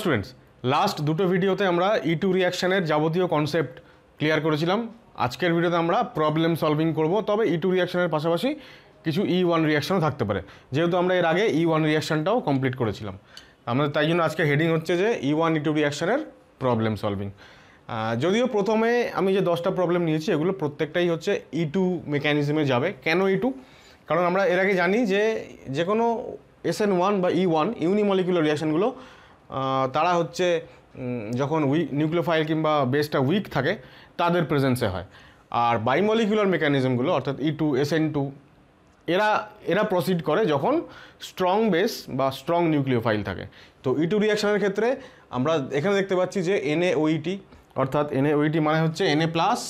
students last দুটো ভিডিওতে আমরা ই টু রিয়াকশানের যাবতীয় কনসেপ্ট ক্লিয়ার করেছিলাম আজকের ভিডিওতে আমরা প্রবলেম সলভিং করব তবে ই টু রিয়াকশানের পাশাপাশি কিছু ই ওয়ান রিয়াকশানও থাকতে পারে যেহেতু আমরা এর আগে ই ওয়ান রিয়াকশানটাও কমপ্লিট করেছিলাম আমাদের তাই জন্য আজকে হেডিং হচ্ছে যে ই ওয়ান ই টু রিয়াকশানের প্রবলেম সলভিং যদিও প্রথমে আমি যে দশটা প্রবলেম নিয়েছি এগুলো প্রত্যেকটাই হচ্ছে ই টু মেকানিজমে যাবে কেন ই e টু কারণ আমরা এর আগে জানি যে যে কোনো এস এন ওয়ান বা ই ওয়ান ইউনিমলিকুলার রিয়াকশানগুলো তারা হচ্ছে যখন উই নিউক্লিওফাইল কিংবা বেসটা উইক থাকে তাদের প্রেজেন্সে হয় আর বাইমলিকুলার মেকানিজমগুলো অর্থাৎ E two S N two এরা এরা প্রসিড করে যখন স্ট্রং বেস বা স্ট্রং নিউক্লিওফাইল থাকে তো ই টু রিয়াকশনের ক্ষেত্রে আমরা এখানে দেখতে পাচ্ছি যে এনএ ওইটি e অর্থাৎ এনএ ওইটি e মানে হচ্ছে এনএ প্লাস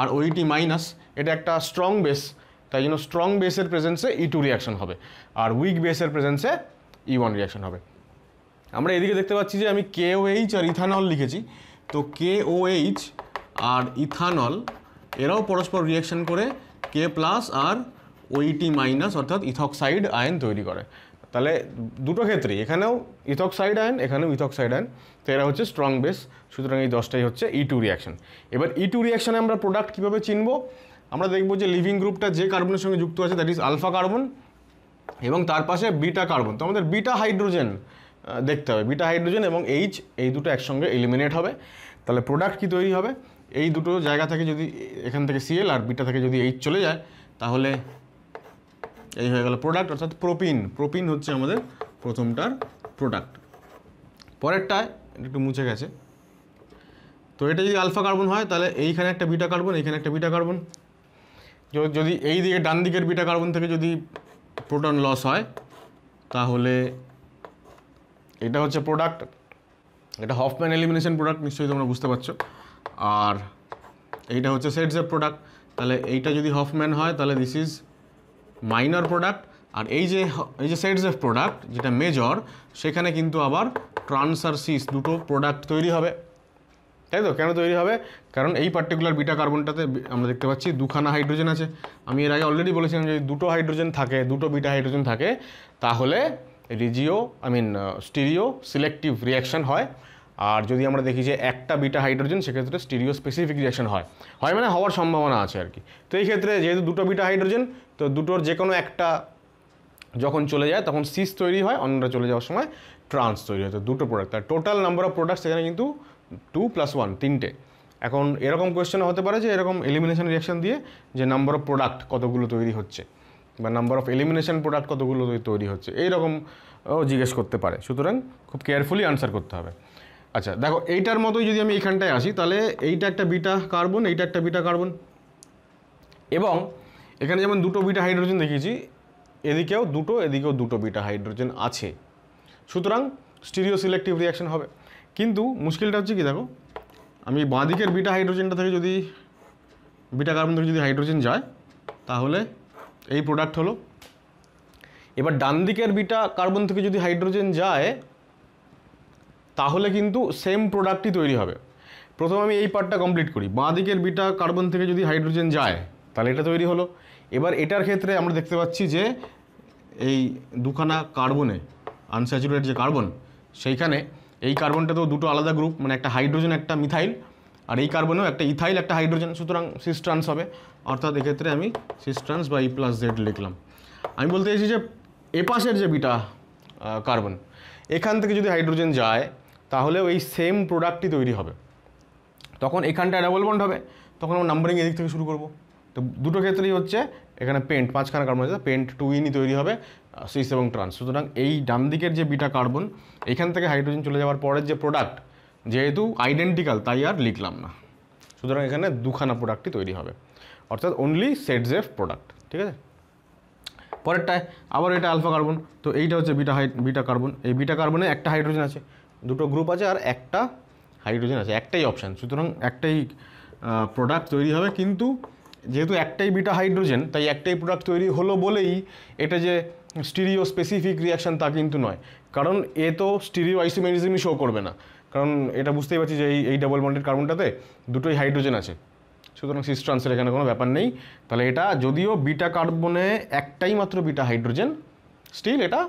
আর ওইটি মাইনাস e এটা একটা স্ট্রং বেস তাই জন্য স্ট্রং বেসের প্রেজেন্সে ই টু রিয়াকশন হবে আর উইক বেসের প্রেজেন্সে ই ওয়ান রিয়াকশন হবে আমরা এদিকে দেখতে পাচ্ছি যে আমি কে এইচ আর ইথানল লিখেছি তো কে এইচ আর ইথানল এরাও পরস্পর রিয়াকশন করে কে প্লাস আর ওইটি মাইনাস e অর্থাৎ ইথক্সাইড আয়ন তৈরি করে তাহলে দুটো ক্ষেত্রেই এখানেও ইথক্সাইড আয়ন এখানেও ইথক্সাইড আয়ন তো এরা হচ্ছে স্ট্রং বেস সুতরাং এই দশটাই হচ্ছে ই টু রিয়াকশান এবার ই টু রিয়াকশানে আমরা প্রোডাক্ট কীভাবে চিনব আমরা দেখব যে লিভিং গ্রুপটা যে কার্বনের সঙ্গে যুক্ত আছে দ্যাট ইজ আলফা কার্বন এবং তার পাশে বিটা কার্বন তো আমাদের বিটা হাইড্রোজেন দেখতে হবে বিটা হাইড্রোজেন এবং এইচ এই দুটো একসঙ্গে এলিমিনেট হবে তাহলে প্রোডাক্ট কি তৈরি হবে এই দুটো জায়গা থেকে যদি এখান থেকে সিএল আর বিটা থেকে যদি এইচ চলে যায় তাহলে এই হয়ে গেল প্রোডাক্ট অর্থাৎ প্রোপিন প্রোপিন হচ্ছে আমাদের প্রথমটার প্রোডাক্ট পরেরটা একটু মুছে গেছে তো এটা যদি আলফা কার্বন হয় তাহলে এইখানে একটা বিটা কার্বন এইখানে একটা বিটা কার্বন যদি এই দিকে ডান দিকের বিটা কার্বন থেকে যদি প্রোটন লস হয় তাহলে এটা হচ্ছে প্রোডাক্ট এটা হফম্যান এলিমিনেশন প্রোডাক্ট নিশ্চয়ই তোমরা বুঝতে পারছো আর এইটা হচ্ছে সেট জেপ প্রোডাক্ট তাহলে এইটা যদি হফম্যান হয় তাহলে দিস ইজ মাইনর প্রোডাক্ট আর এই যে এই যে সেটস অফ প্রোডাক্ট যেটা মেজর সেখানে কিন্তু আবার ট্রান্সারসিস দুটো প্রোডাক্ট তৈরি হবে তাই তো কেন তৈরি হবে কারণ এই পার্টিকুলার বিটা কার্বনটাতে আমরা দেখতে পাচ্ছি দুখানা হাইড্রোজেন আছে আমি এর আগে অলরেডি বলেছিলাম যে দুটো হাইড্রোজেন থাকে দুটো বিটা হাইড্রোজেন থাকে তাহলে regio I mean stereo selective reaction হয় আর যদি আমরা দেখি যে একটা বিটা হাইড্রোজেন সেক্ষেত্রে স্টিরিও স্পেসিফিক রিয়াকশান হয় হয় মানে হওয়ার সম্ভাবনা আছে আর কি তো এই ক্ষেত্রে যেহেতু দুটো বিটা হাইড্রোজেন তো দুটোর যে কোনো একটা যখন চলে যায় তখন সিস তৈরি হয় অন্যটা চলে যাওয়ার সময় ট্রান্স তৈরি হয় তো দুটো প্রোডাক্ট আর টোটাল নাম্বার অফ প্রোডাক্ট সেখানে কিন্তু টু প্লাস ওয়ান তিনটে এখন এরকম কোয়েশ্চেন হতে পারে যে এরকম এলিমিনেশন রিয়াকশান দিয়ে যে নাম্বার অফ প্রোডাক্ট কতগুলো তৈরি হচ্ছে বা নাম্বার অফ এলিমিনেশন প্রোডাক্ট কতগুলো তৈরি হচ্ছে এইরকম ও জিজ্ঞেস করতে পারে সুতরাং খুব কেয়ারফুলি আনসার করতে হবে আচ্ছা দেখো এইটার মতোই যদি আমি এইখানটায় আসি তাহলে এইটা একটা বিটা কার্বন এইটা একটা বিটা কার্বন এবং এখানে যেমন দুটো বিটা হাইড্রোজেন দেখিয়েছি এদিকেও দুটো এদিকেও দুটো বিটা হাইড্রোজেন আছে সুতরাং স্টিরিও সিলেক্টিভ রিয়াকশন হবে কিন্তু মুশকিলটা হচ্ছে কি দেখো আমি বাঁদিকের বিটা হাইড্রোজেনটা থেকে যদি বিটা কার্বন থেকে যদি হাইড্রোজেন যায় তাহলে এই প্রোডাক্ট হলো এবার ডান দিকের বিটা কার্বন থেকে যদি হাইড্রোজেন যায় তাহলে কিন্তু সেম প্রোডাক্টই তৈরি হবে প্রথমে আমি এই পার্টটা কমপ্লিট করি বাঁ দিকের বিটা কার্বন থেকে যদি হাইড্রোজেন যায় তাহলে এটা তৈরি হলো এবার এটার ক্ষেত্রে আমরা দেখতে পাচ্ছি যে এই দুখানা কার্বনে আনস্যাচুরেটেড যে কার্বন সেইখানে এই কার্বনটা তো দুটো আলাদা গ্রুপ মানে একটা হাইড্রোজেন একটা মিথাইল আর এই কার্বনেও একটা ইথাইল একটা হাইড্রোজেন সুতরাং সিস ট্রান্স হবে অর্থাৎ এক্ষেত্রে আমি সিস ট্রান্স বা ই প্লাস জেড লিখলাম আমি বলতে চাইছি যে এপাশের যে বিটা কার্বন এখান থেকে যদি হাইড্রোজেন যায় তাহলে ওই সেম প্রোডাক্টই তৈরি হবে তখন এখানটা ডাবল বন্ড হবে তখন আমার নাম্বারিং এদিক থেকে শুরু করব তো দুটো ক্ষেত্রেই হচ্ছে এখানে পেন্ট পাঁচখানা কার্বন আছে পেন্ট টু ইনই তৈরি হবে সুইস এবং ট্রান্স সুতরাং এই ডান দিকের যে বিটা কার্বন এখান থেকে হাইড্রোজেন চলে যাওয়ার পরের যে প্রোডাক্ট যেহেতু আইডেন্টিক্যাল তাই আর লিখলাম না সুতরাং এখানে দুখানা প্রোডাক্টই তৈরি হবে অর্থাৎ অনলি সেট জেফ প্রোডাক্ট ঠিক আছে পরেরটায় আবার এটা আলফা কার্বন তো এইটা হচ্ছে বিটা হাই বিটা কার্বন এই বিটা কার্বনে একটা হাইড্রোজেন আছে দুটো গ্রুপ আছে আর একটা হাইড্রোজেন আছে একটাই অপশান সুতরাং একটাই প্রোডাক্ট তৈরি হবে কিন্তু যেহেতু একটাই বিটা হাইড্রোজেন তাই একটাই প্রোডাক্ট তৈরি হলো বলেই এটা যে স্টিরিও স্পেসিফিক রিয়াকশান তা কিন্তু নয় কারণ এ তো স্টিরিও আইসোমেরিজমই শো করবে না কারণ এটা বুঝতেই পারছি যে এই এই ডাবল বন্ডেড কার্বনটাতে দুটোই হাইড্রোজেন আছে সুতরাং সিস ট্রান্সের এখানে কোনো ব্যাপার নেই তাহলে এটা যদিও বিটা কার্বনে একটাই মাত্র বিটা হাইড্রোজেন স্টিল এটা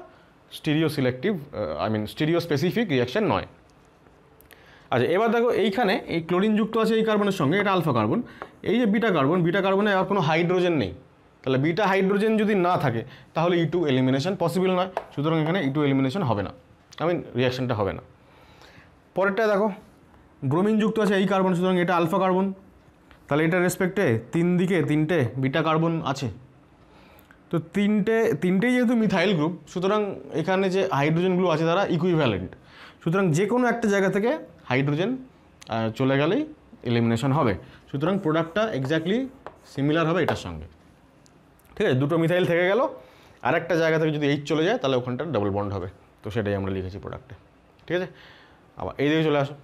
stereo selective I mean stereo specific reaction নয় আচ্ছা এবার দেখো এইখানে এই ক্লোরিন যুক্ত আছে এই কার্বনের সঙ্গে এটা আলফা কার্বন এই যে বিটা কার্বন বিটা কার্বনে আর কোনো হাইড্রোজেন নেই তাহলে বিটা হাইড্রোজেন যদি না থাকে তাহলে ইটু এলিমিনেশন পসিবল নয় সুতরাং এখানে ইটু e এলিমিনেশন হবে না আই মিন রিয়াকশানটা হবে না পরেরটা দেখো ব্রোমিন যুক্ত আছে এই কার্বন সুতরাং এটা আলফা কার্বন তাহলে এটা রেসপেক্টে তিন দিকে তিনটে বিটা কার্বন আছে তো তিনটে তিনটেই যেহেতু মিথাইল গ্রুপ সুতরাং এখানে যে হাইড্রোজেনগুলো আছে তারা ইকুইভ্যালেন্ট সুতরাং যে কোনো একটা জায়গা থেকে হাইড্রোজেন চলে গেলেই এলিমিনেশন হবে সুতরাং প্রোডাক্টটা এক্স্যাক্টলি সিমিলার হবে এটার সঙ্গে ঠিক আছে দুটো মিথাইল থেকে গেল আর একটা জায়গা থেকে যদি এইচ চলে যায় তাহলে ওখানটা ডাবল বন্ড হবে তো সেটাই আমরা লিখেছি প্রোডাক্টে ঠিক আছে আবার এই দিকে চলে আসো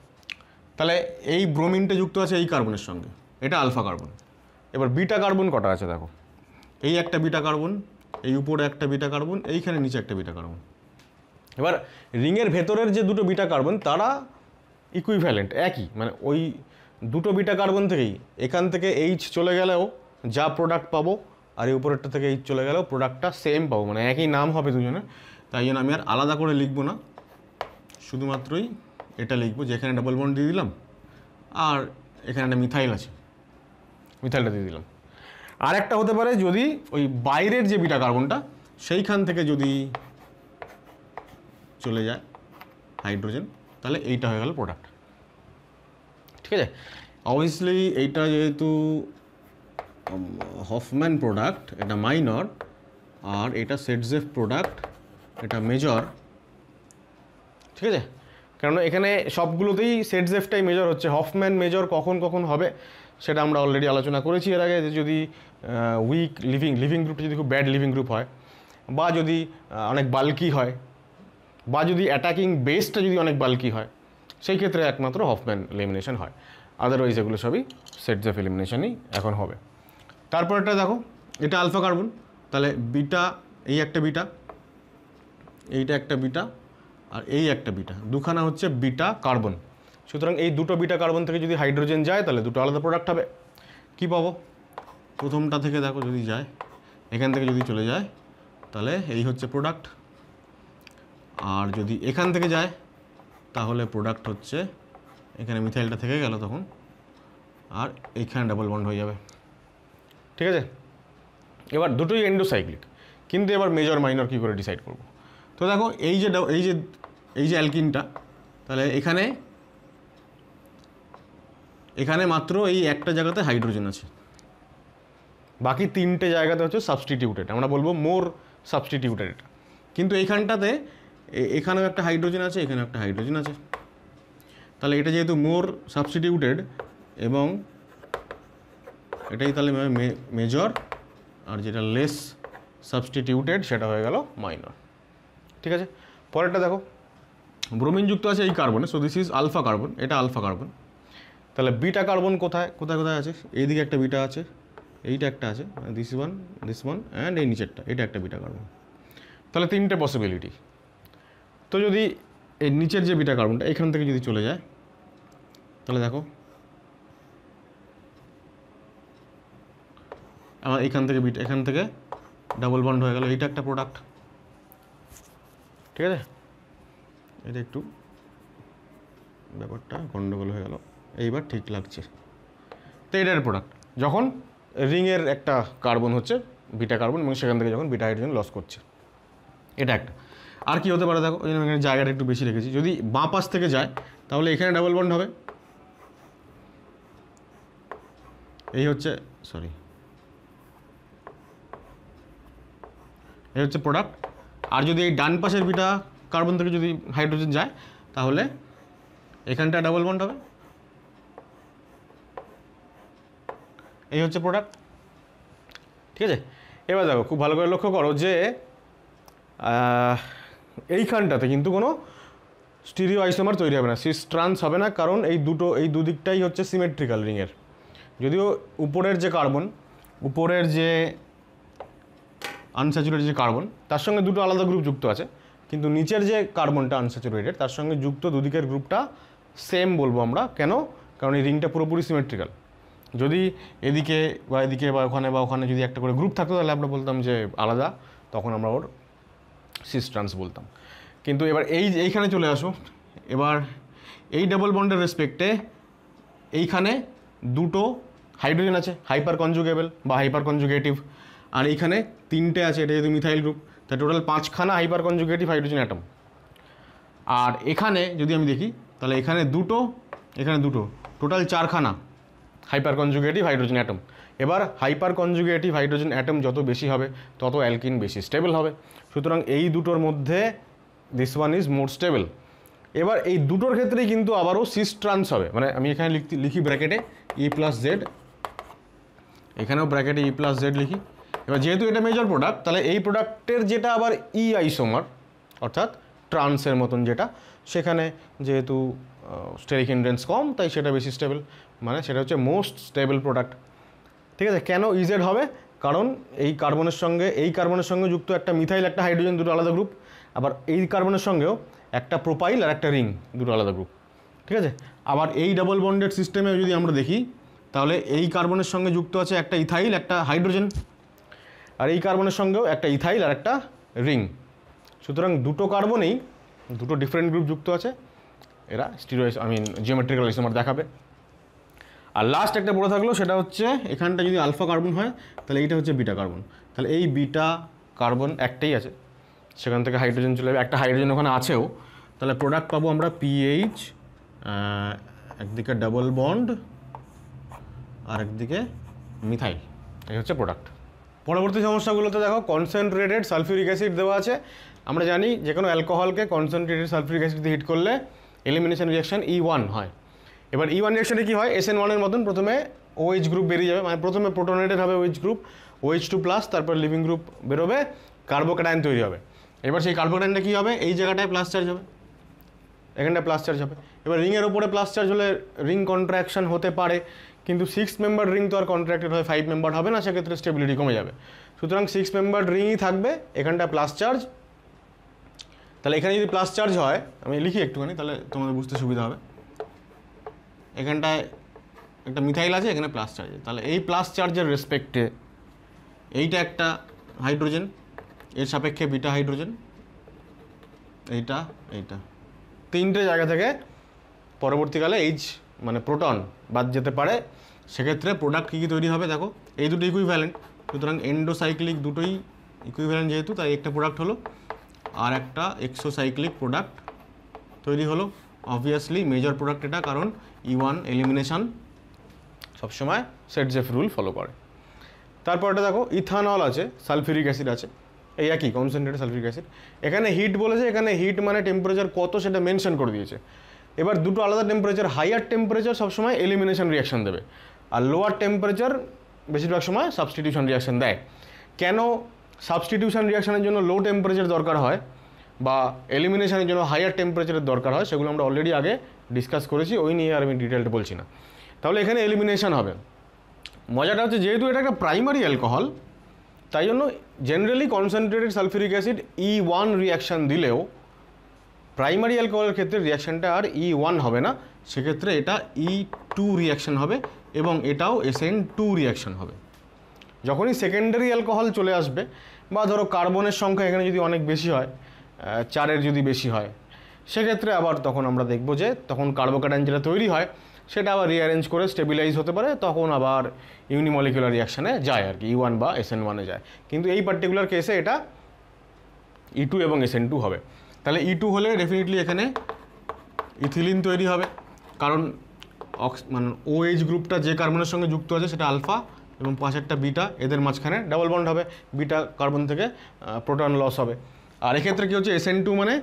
তাহলে এই ব্রোমিনটা যুক্ত আছে এই কার্বনের সঙ্গে এটা আলফা কার্বন এবার বিটা কার্বন কটা আছে দেখো এই একটা বিটা কার্বন এই উপরে একটা বিটা কার্বন এইখানে নিচে একটা বিটা কার্বন এবার রিংয়ের ভেতরের যে দুটো বিটা কার্বন তারা ইকুইভ্যালেন্ট একই মানে ওই দুটো বিটা কার্বন থেকেই এখান থেকে এইচ চলে গেলেও যা প্রোডাক্ট পাবো আর এই উপরেরটা থেকে এইচ চলে গেলেও প্রোডাক্টটা সেম পাবো মানে একই নাম হবে দুজনে তাই জন্য আমি আর আলাদা করে লিখবো না শুধুমাত্রই এটা লিখব যে এখানে ডাবল বন্ড দিয়ে দিলাম আর এখানে একটা মিথাইল আছে মিথাইলটা দিয়ে দিলাম আর একটা হতে পারে যদি ওই বাইরের যে বিটা কার্বনটা সেইখান থেকে যদি চলে যায় হাইড্রোজেন তাহলে এইটা হয়ে গেল প্রোডাক্ট ঠিক আছে অবভিয়াসলি এইটা যেহেতু হফম্যান প্রোডাক্ট এটা মাইনর আর এটা সেটজেফ প্রোডাক্ট এটা মেজর ঠিক আছে কেননা এখানে সবগুলোতেই সেট জেফটাই মেজর হচ্ছে হফম্যান মেজর কখন কখন হবে সেটা আমরা অলরেডি আলোচনা করেছি এর আগে যে যদি উইক লিভিং লিভিং গ্রুপটা যদি খুব ব্যাড লিভিং গ্রুপ হয় বা যদি অনেক বাল্কি হয় বা যদি অ্যাটাকিং বেসটা যদি অনেক বাল্কি হয় সেই ক্ষেত্রে একমাত্র হফম্যান এলিমিনেশন হয় আদারওয়াইজ এগুলো সবই সেট জেফ এলিমিনেশনই এখন হবে তারপরটা দেখো এটা আলফা কার্বন তাহলে বিটা এই একটা বিটা এইটা একটা বিটা আর এই একটা বিটা দুখানা হচ্ছে বিটা কার্বন সুতরাং এই দুটো বিটা কার্বন থেকে যদি হাইড্রোজেন যায় তাহলে দুটো আলাদা প্রোডাক্ট হবে কি পাবো প্রথমটা থেকে দেখো যদি যায় এখান থেকে যদি চলে যায় তাহলে এই হচ্ছে প্রোডাক্ট আর যদি এখান থেকে যায় তাহলে প্রোডাক্ট হচ্ছে এখানে মিথাইলটা থেকে গেল তখন আর এখানে ডাবল বন্ড হয়ে যাবে ঠিক আছে এবার দুটোই এন্ডোসাইক্লিক কিন্তু এবার মেজর মাইনর কী করে ডিসাইড করবো তো দেখো এই যে এই যে এই যে অ্যালকিনটা তাহলে এখানে এখানে মাত্র এই একটা জায়গাতে হাইড্রোজেন আছে বাকি তিনটে জায়গাতে হচ্ছে সাবস্টিটিউটেড আমরা বলবো মোর সাবস্টিটিউটেড কিন্তু এইখানটাতে এখানেও একটা হাইড্রোজেন আছে এখানে একটা হাইড্রোজেন আছে তাহলে এটা যেহেতু মোর সাবস্টিটিউটেড এবং এটাই তাহলে মেজর আর যেটা লেস সাবস্টিটিউটেড সেটা হয়ে গেল মাইনর ঠিক আছে পরেরটা দেখো ব্রোমিন যুক্ত আছে এই কার্বনে so this is alpha carbon এটা আলফা কার্বন তাহলে বিটা কার্বন কোথায় কোথায় কোথায় আছে এইদিকে একটা বিটা আছে এইটা একটা আছে this one this one and এই নিচেরটা এটা একটা বিটা কার্বন তাহলে তিনটে পসিবিলিটি তো যদি এই নিচের যে বিটা কার্বনটা এখান থেকে যদি চলে যায় তাহলে দেখো আমার এখান থেকে বিটা এখান থেকে ডাবল বন্ড হয়ে গেল এইটা একটা প্রোডাক্ট ঠিক আছে এটা একটু ব্যাপারটা গণ্ডগোল হয়ে গেল এইবার ঠিক লাগছে তো এটার প্রোডাক্ট যখন রিংয়ের একটা কার্বন হচ্ছে বিটা কার্বন এবং সেখান থেকে যখন বিটা হাইড্রোজেন লস করছে এটা একটা আর কি হতে পারে দেখো ওই জন্য জায়গাটা একটু বেশি রেখেছি যদি বাঁ পাশ থেকে যায় তাহলে এখানে ডাবল বন্ড হবে এই হচ্ছে সরি এই হচ্ছে প্রোডাক্ট আর যদি এই ডান পাশের বিটা কার্বন থেকে যদি হাইড্রোজেন যায় তাহলে এখানটা ডাবল বন্ড হবে এই হচ্ছে প্রোডাক্ট ঠিক আছে এবার দেখো খুব ভালো করে লক্ষ্য করো যে এইখানটাতে কিন্তু কোনো স্টিরিও আইসোমার তৈরি হবে না সিস ট্রান্স হবে না কারণ এই দুটো এই দুদিকটাই হচ্ছে সিমেট্রিক্যাল রিংয়ের যদিও উপরের যে কার্বন উপরের যে আনস্যাচুরেটেড যে কার্বন তার সঙ্গে দুটো আলাদা গ্রুপ যুক্ত আছে কিন্তু নিচের যে কার্বনটা আনস্যাচুরেটেড তার সঙ্গে যুক্ত দুদিকের গ্রুপটা সেম বলবো আমরা কেন কারণ এই রিংটা পুরোপুরি সিমেট্রিক্যাল যদি এদিকে বা এদিকে বা ওখানে বা ওখানে যদি একটা করে গ্রুপ থাকতো তাহলে আমরা বলতাম যে আলাদা তখন আমরা ওর সিস্ট্রান্স বলতাম কিন্তু এবার এই এইখানে চলে আসো এবার এই ডাবল বন্ডের রেসপেক্টে এইখানে দুটো হাইড্রোজেন আছে হাইপার কনজুগেবল বা হাইপার কনজুগেটিভ আর এখানে তিনটে আছে এটা যেহেতু মিথাইল গ্রুপ তাই টোটাল পাঁচখানা হাইপার কনজুগেটিভ হাইড্রোজেন অ্যাটম আর এখানে যদি আমি দেখি তাহলে এখানে দুটো এখানে দুটো টোটাল চারখানা হাইপার কনজুগেটিভ হাইড্রোজেন অ্যাটম এবার হাইপার কনজুগেটিভ হাইড্রোজেন অ্যাটম যত বেশি হবে তত অ্যালকিন বেশি স্টেবল হবে সুতরাং এই দুটোর মধ্যে this one is more stable এবার এই দুটোর ক্ষেত্রেই কিন্তু আবারও সিস ট্রান্স হবে মানে আমি এখানে লিখি ব্র্যাকেটে ই প্লাস জেড এখানেও ব্র্যাকেটে ই প্লাস জেড লিখি এবার যেহেতু এটা মেজর প্রোডাক্ট তাহলে এই প্রোডাক্টের যেটা আবার ই আইসোমার অর্থাৎ ট্রান্সের মতন যেটা সেখানে যেহেতু স্টেরিক ইন্ডেন্স কম তাই সেটা বেশি স্টেবল মানে সেটা হচ্ছে মোস্ট স্টেবল প্রোডাক্ট ঠিক আছে কেন ইজেড e হবে কারণ এই কার্বনের সঙ্গে এই কার্বনের সঙ্গে যুক্ত একটা মিথাইল একটা হাইড্রোজেন দুটো আলাদা গ্রুপ আবার এই কার্বনের সঙ্গেও একটা প্রোপাইল আর একটা রিং দুটো আলাদা গ্রুপ ঠিক আছে আবার এই ডাবল বন্ডেড সিস্টেমে যদি আমরা দেখি তাহলে এই কার্বনের সঙ্গে যুক্ত আছে একটা ইথাইল একটা হাইড্রোজেন আর এই কার্বনের সঙ্গেও একটা ইথাইল আর একটা রিং সুতরাং দুটো কার্বনেই দুটো ডিফারেন্ট গ্রুপ যুক্ত আছে এরা স্টিরয়েস আই মিন জিওমেট্রিক্যাল ইসোমার দেখাবে আর লাস্ট একটা পড়ে থাকলো সেটা হচ্ছে এখানটা যদি আলফা কার্বন হয় তাহলে এইটা হচ্ছে বিটা কার্বন তাহলে এই বিটা কার্বন একটাই আছে সেখান থেকে হাইড্রোজেন চলে যাবে একটা হাইড্রোজেন ওখানে আছেও তাহলে প্রোডাক্ট পাবো আমরা পিএইচ একদিকে ডাবল বন্ড আর একদিকে মিথাইল এই হচ্ছে প্রোডাক্ট পরবর্তী সমস্যাগুলোতে দেখো কনসেন্ট্রেটেড সালফিউরিক অ্যাসিড দেওয়া আছে আমরা জানি যে কোনো অ্যালকোহলকে কনসেন্ট্রেটেড সালফিউরিক অ্যাসিড দিয়ে হিট করলে এলিমিনেশন রিয়াকশান ই ওয়ান হয় এবার ই ওয়ান রিয়াকশানে কী হয় এস এন ওয়ানের মতন প্রথমে ওএইচ গ্রুপ বেরিয়ে যাবে মানে প্রথমে প্রোটোনেটেড হবে OH group OH two plus তারপর লিভিং গ্রুপ বেরোবে কার্বোকাটাইন তৈরি হবে এবার সেই কার্বোক্যাটায়নটা কী হবে এই জায়গাটায় প্লাস চার্জ হবে এখানটায় প্লাস চার্জ হবে এবার রিংয়ের ওপরে প্লাস চার্জ হলে রিং কন্ট্রাকশন হতে পারে কিন্তু সিক্স মেম্বার রিং তো আর কন্ট্রাক্টেড হয় ফাইভ মেম্বার হবে না সেক্ষেত্রে স্টেবিলিটি কমে যাবে সুতরাং সিক্স মেম্বার রিংই থাকবে এখানটা প্লাস চার্জ তাহলে এখানে যদি প্লাস চার্জ হয় আমি লিখি একটুখানি তাহলে তোমাদের বুঝতে সুবিধা হবে এখানটায় একটা মিথাইল আছে এখানে প্লাস চার্জ তাহলে এই প্লাস চার্জের রেসপেক্টে এইটা একটা হাইড্রোজেন এর সাপেক্ষে বিটা হাইড্রোজেন এইটা এইটা তিনটে জায়গা থেকে পরবর্তীকালে এইচ মানে প্রোটন বাদ যেতে পারে সেক্ষেত্রে প্রোডাক্ট কী কী তৈরি হবে দেখো এই দুটো ইকুইভ্যালেন্ট সুতরাং এন্ডোসাইক্লিক দুটোই ইকুইভ্যালেন্ট যেহেতু তাই একটা প্রোডাক্ট হলো আর একটা এক্সোসাইক্লিক প্রোডাক্ট তৈরি হলো অবভিয়াসলি মেজর প্রোডাক্ট এটা কারণ ই ওয়ান এলিমিনেশান সবসময় সেট জেফ রুল ফলো করে তারপর এটা দেখো ইথানল আছে সালফিউরিক অ্যাসিড আছে এই একই কনসেন্ট্রেটেড সালফিউরিক অ্যাসিড এখানে হিট বলেছে এখানে হিট মানে টেম্পারেচার কত সেটা মেনশন করে দিয়েছে এবার দুটো আলাদা টেম্পারেচার হাইয়ার টেম্পারেচার সবসময় এলিমিনেশন রিয়াকশান দেবে আর লোয়ার টেম্পারেচার বেশিরভাগ সময় সাবস্টিটিউশন রিয়াকশান দেয় কেন সাবস্টিটিউশন রিয়াকশানের জন্য লো টেম্পারেচার দরকার হয় বা এলিমিনেশনের জন্য হায়ার টেম্পারেচারের দরকার হয় সেগুলো আমরা অলরেডি আগে ডিসকাস করেছি ওই নিয়ে আর আমি ডিটেলড বলছি না তাহলে এখানে এলিমিনেশন হবে মজাটা হচ্ছে যেহেতু এটা একটা প্রাইমারি অ্যালকোহল তাই জন্য generally concentrated sulphuric acid E one reaction দিলেও প্রাইমারি অ্যালকোহলের ক্ষেত্রে রিয়াকশানটা আর ই e ওয়ান হবে না সেক্ষেত্রে এটা ই টু রিয়াকশান হবে এবং এটাও এসএন টু রিয়াকশান হবে যখনই সেকেন্ডারি অ্যালকোহল চলে আসবে বা ধরো কার্বনের সংখ্যা এখানে যদি অনেক বেশি হয় চারের যদি বেশি হয় সেক্ষেত্রে আবার তখন আমরা দেখব যে তখন কার্বোকাটাইন যেটা তৈরি হয় সেটা আবার রিঅ্যারেঞ্জ করে স্টেবিলাইজ হতে পারে তখন আবার ইউনিমলিকুলার রিয়াকশানে যায় আর কি ই e ওয়ান বা এস এন ওয়ানে যায় কিন্তু এই পার্টিকুলার কেসে এটা ই e টু এবং এস এন টু হবে তাহলে ই e টু হলে ডেফিনেটলি এখানে ইথিলিন তৈরি হবে কারণ অক্স মানে ওএইচ গ্রুপটা যে কার্বনের সঙ্গে যুক্ত আছে সেটা আলফা এবং পাঁচেরটা বিটা এদের মাঝখানে ডাবল বন্ড হবে বিটা কার্বন থেকে প্রোটন লস হবে আর এক্ষেত্রে কী হচ্ছে এন টু মানে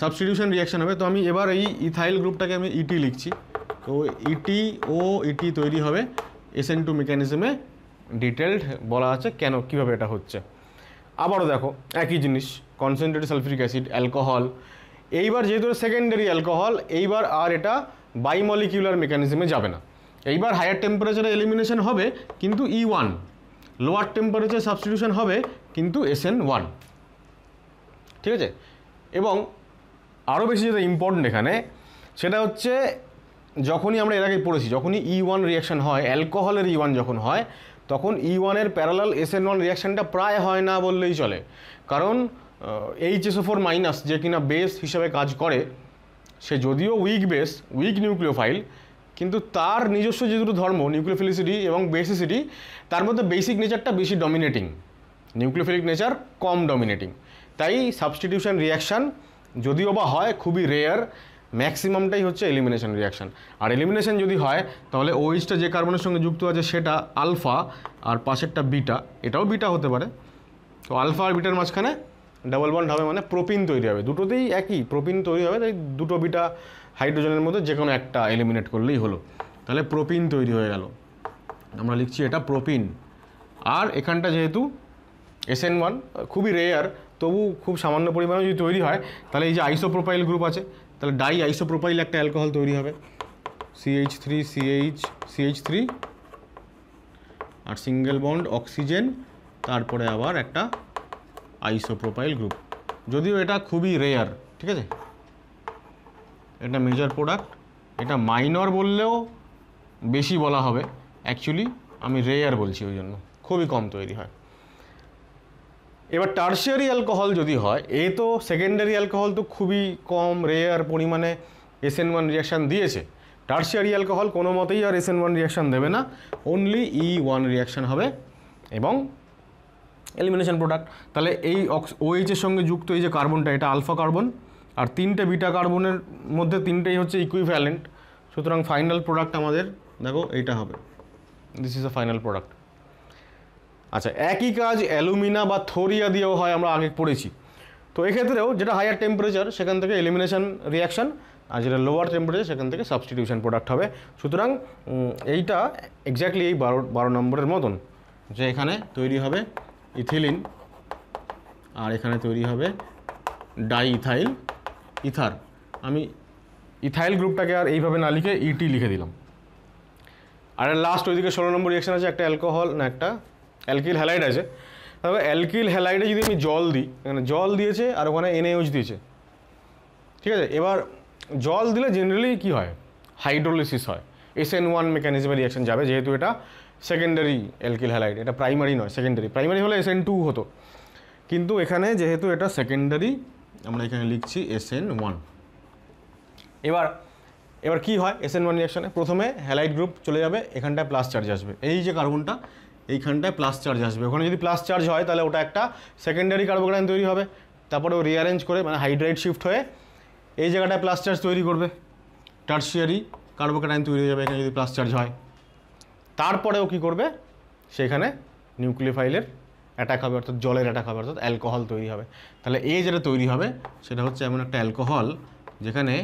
সাবস্টিটিউশন রিয়াকশন হবে তো আমি এবার এই ইথাইল গ্রুপটাকে আমি ইটি e লিখছি তো ইটি ও ইটি তৈরি হবে এন টু মেকানিজমে ডিটেলড বলা আছে কেন কিভাবে এটা হচ্ছে আবারও দেখো একই জিনিস কনসেন্ট্রেটেড সালফিউরিক অ্যাসিড অ্যালকোহল এইবার যেহেতু সেকেন্ডারি অ্যালকোহল এইবার আর এটা বাইমলিকিউলার মেকানিজমে যাবে না এইবার হায়ার টেম্পারেচারে এলিমিনেশন হবে কিন্তু E one lower temperature substitution হবে কিন্তু এস এন ওয়ান ঠিক আছে এবং আরও বেশি যেটা ইম্পর্টেন্ট এখানে সেটা হচ্ছে যখনই আমরা এর আগে পড়েছি যখনই ই ওয়ান রিয়াকশান হয় অ্যালকোহলের ই ওয়ান যখন হয় তখন ই ওয়ানের প্যারালাল এস এন ওয়ান রিয়াকশানটা প্রায় হয় না বললেই চলে কারণ এইচএসও ফোর মাইনাস যে কিনা বেস হিসাবে কাজ করে সে যদিও উইক বেস উইক নিউক্লিওফাইল কিন্তু তার নিজস্ব যে দুটো ধর্ম নিউক্লিওফিলিসিটি এবং বেসিসিটি তার মধ্যে বেসিক নেচারটা বেশি ডমিনেটিং নিউক্লিওফিলিক নেচার কম ডমিনেটিং তাই সাবস্টিটিউশন রিয়াকশান যদিও বা হয় খুবই রেয়ার ম্যাক্সিমামটাই হচ্ছে এলিমিনেশন রিয়াকশান আর এলিমিনেশন যদি হয় তাহলে ওইচটা যে কার্বনের সঙ্গে যুক্ত আছে সেটা আলফা আর পাশেরটা বিটা এটাও বিটা হতে পারে তো আলফা আর বিটার মাঝখানে ডাবল বন্ড হবে মানে প্রোপিন তৈরি হবে দুটোতেই একই প্রোপিন তৈরি হবে তাই দুটো বিটা হাইড্রোজেনের মধ্যে যে কোনো একটা এলিমিনেট করলেই হলো তাহলে প্রোপিন তৈরি হয়ে গেল আমরা লিখছি এটা প্রোপিন আর এখানটা যেহেতু এসএন ওয়ান খুবই রেয়ার তবু খুব সামান্য পরিমাণে যদি তৈরি হয় তাহলে এই যে আইসোপ্রোপাইল গ্রুপ আছে তাহলে ডাই আইসোপ্রোপাইল একটা অ্যালকোহল তৈরি হবে CH three CH CH three আর সিঙ্গেল বন্ড অক্সিজেন তারপরে আবার একটা আইসোপ্রোপাইল গ্রুপ যদিও এটা খুবই রেয়ার ঠিক আছে এটা মেজর প্রোডাক্ট এটা মাইনর বললেও বেশি বলা হবে অ্যাকচুয়ালি আমি রেয়ার বলছি ওই জন্য খুবই কম তৈরি হয় এবার টার্সিয়ারি অ্যালকোহল যদি হয় এ তো সেকেন্ডারি অ্যালকোহল তো খুবই কম রেয়ার পরিমাণে এন ওয়ান রিয়াকশান দিয়েছে টার্সিয়ারি অ্যালকোহল কোনো মতেই আর এন ওয়ান রিয়াকশান দেবে না অনলি ই ওয়ান রিয়াকশান হবে এবং এলিমিনেশন প্রোডাক্ট তাহলে এই অক্স ওএইচের সঙ্গে যুক্ত এই যে কার্বনটা এটা আলফা কার্বন আর তিনটে বিটা কার্বনের মধ্যে তিনটেই হচ্ছে ইকুইভ্যালেন্ট সুতরাং ফাইনাল প্রোডাক্ট আমাদের দেখো এইটা হবে this is a final product আচ্ছা একই কাজ অ্যালুমিনা বা থোরিয়া দিয়েও হয় আমরা আগে পড়েছি তো এক্ষেত্রেও যেটা হায়ার টেম্পারেচার সেখান থেকে এলিমিনেশন রিয়াকশান আর যেটা লোয়ার টেম্পারেচার সেখান থেকে সাবস্টিটিউশন প্রোডাক্ট হবে সুতরাং এইটা এক্স্যাক্টলি এই বারো বারো নম্বরের মতন যে এখানে তৈরি হবে ইথিলিন আর এখানে তৈরি হবে ডাই ইথাইল ইথার আমি ইথাইল গ্রুপটাকে আর এইভাবে না লিখে ইটি e লিখে দিলাম আর লাস্ট ওইদিকে ষোলো নম্বর রিয়েকশন আছে একটা অ্যালকোহল না একটা অ্যালকিল হ্যালাইড আছে তবে অ্যালকিল হ্যালাইডে যদি আমি জল দিই এখানে জল দিয়েছে আর ওখানে এনএইচ দিয়েছে ঠিক আছে এবার জল দিলে জেনারেলি কি হয় হাইড্রোলিসিস হয় এস এন ওয়ান মেকানিজমের রিয়াকশন যাবে যেহেতু এটা সেকেন্ডারি অ্যালকিল হ্যালাইড এটা প্রাইমারি নয় সেকেন্ডারি প্রাইমারি হলে এস টু হতো কিন্তু এখানে যেহেতু এটা সেকেন্ডারি আমরা এখানে লিখছি এস ওয়ান এবার এবার কী হয় এস এন ওয়ান রিয়াকশানে প্রথমে হ্যালাইড গ্রুপ চলে যাবে এখানটায় প্লাস চার্জ আসবে এই যে কার্বনটা এইখানটায় প্লাস চার্জ আসবে ওখানে যদি প্লাস চার্জ হয় তাহলে ওটা একটা সেকেন্ডারি কার্বোগ্রাইন তৈরি হবে তারপরে ও রিঅ্যারেঞ্জ করে মানে হাইড্রাইড শিফট হয়ে এই জায়গাটায় প্লাস চার্জ তৈরি করবে টার্সিয়ারি কার্বোক্রাইন তৈরি হয়ে যাবে এখানে যদি প্লাস চার্জ হয় তারপরেও কি করবে সেখানে নিউক্লিওফাইলের অ্যাটাক হবে অর্থাৎ জলের অ্যাটাক হবে অর্থাৎ অ্যালকোহল তৈরি হবে তাহলে এই যেটা তৈরি হবে সেটা হচ্ছে এমন একটা অ্যালকোহল যেখানে